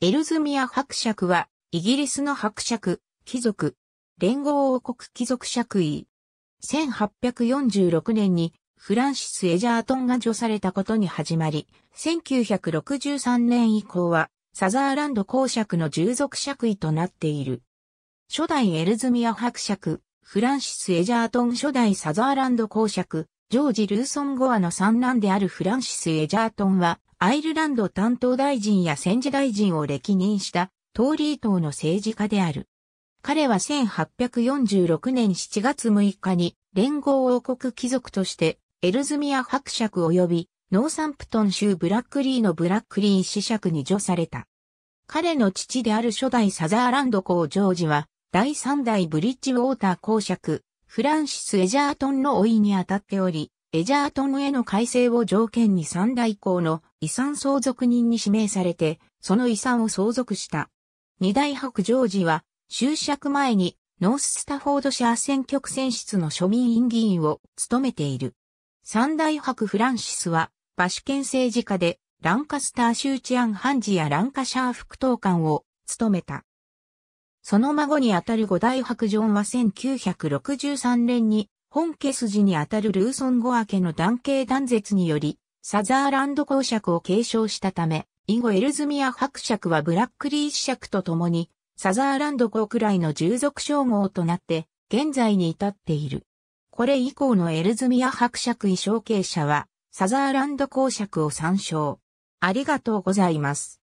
エルズミア伯爵は、イギリスの伯爵、貴族、連合王国貴族爵位。1846年に、フランシス・エジャートンが除されたことに始まり、1963年以降は、サザーランド公爵の従属爵位となっている。初代エルズミア伯爵、フランシス・エジャートン初代サザーランド公爵、ジョージ・ルーソン・ゴアの三男であるフランシス・エジャートンは、アイルランド担当大臣や戦時大臣を歴任したトーリー党の政治家である。彼は1846年7月6日に連合王国貴族としてエルズミア伯爵及びノーサンプトン州ブラックリーのブラックリー子爵に除された。彼の父である初代サザーランド公ジョージは第3代ブリッジウォーター公爵フランシス・エジャートンの老いにあたっており、エジャートンへの改正を条件に三代公の遺産相続人に指名されて、その遺産を相続した。二代白ジョージは、就職前に、ノーススタフォードシャー選挙区選出の庶民院議員を務めている。三代白フランシスは、バシュケン政治家で、ランカスター州治安判事やランカシャー副統官を務めた。その孫にあたる五代白ジョンは1963年に本家筋にあたるルーソン語明けの男系断絶により、サザーランド公爵を継承したため、以後エルズミア伯爵はブラックリー爵と共に、サザーランド公くらいの従属称号となって、現在に至っている。これ以降のエルズミア伯爵位承継者は、サザーランド公爵を参照。ありがとうございます。